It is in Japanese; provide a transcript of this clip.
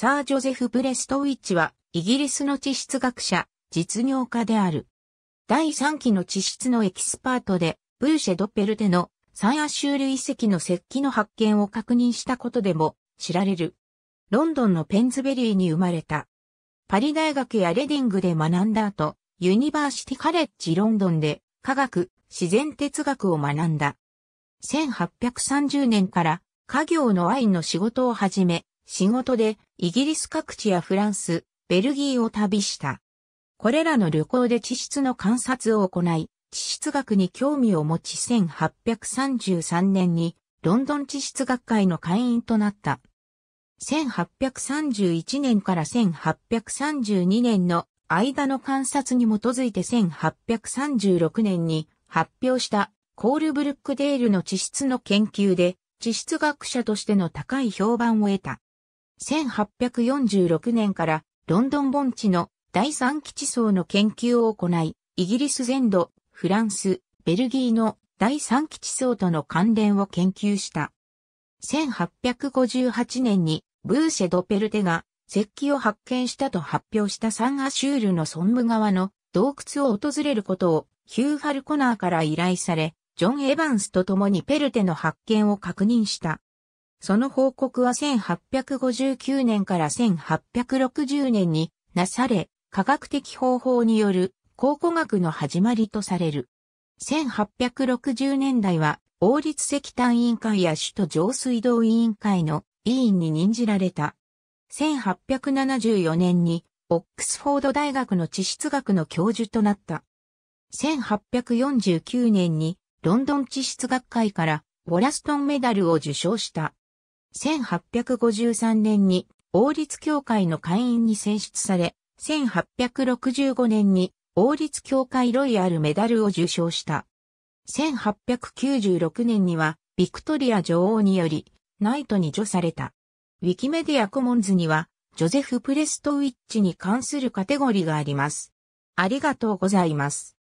サー・ジョゼフ・ブレストウィッチは、イギリスの地質学者、実業家である。第3期の地質のエキスパートで、ブーシェ・ドッペルテのサンアシュール遺跡の石器の発見を確認したことでも知られる。ロンドンのペンズベリーに生まれた。パリ大学やレディングで学んだ後、ユニバーシティカレッジロンドンで科学、自然哲学を学んだ。1830年から家業のワインの仕事を始め、仕事でイギリス各地やフランス、ベルギーを旅した。これらの旅行で地質の観察を行い、地質学に興味を持ち1833年にロンドン地質学会の会員となった。1831年から1832年の間の観察に基づいて1836年に発表したコールブルックデールの地質の研究で地質学者としての高い評判を得た。1846年からロンドン盆地の第三基地層の研究を行い、イギリス全土、フランス、ベルギーの第三基地層との関連を研究した。1858年にブーシェ・ド・ペルテが石器を発見したと発表したサン・アシュールのソンム川の洞窟を訪れることをヒュー・ハルコナーから依頼され、ジョン・エヴァンスと共にペルテの発見を確認した。その報告は1859年から1860年になされ、科学的方法による考古学の始まりとされる。1860年代は、王立石炭委員会や首都上水道委員会の委員に任じられた。1874年に、オックスフォード大学の地質学の教授となった。1849年に、ロンドン地質学会から、ウォラストンメダルを受賞した。1853年に王立協会の会員に選出され、1865年に王立協会ロイヤルメダルを受賞した。1896年にはビクトリア女王によりナイトに除された。ウィキメディアコモンズにはジョゼフ・プレストウィッチに関するカテゴリーがあります。ありがとうございます。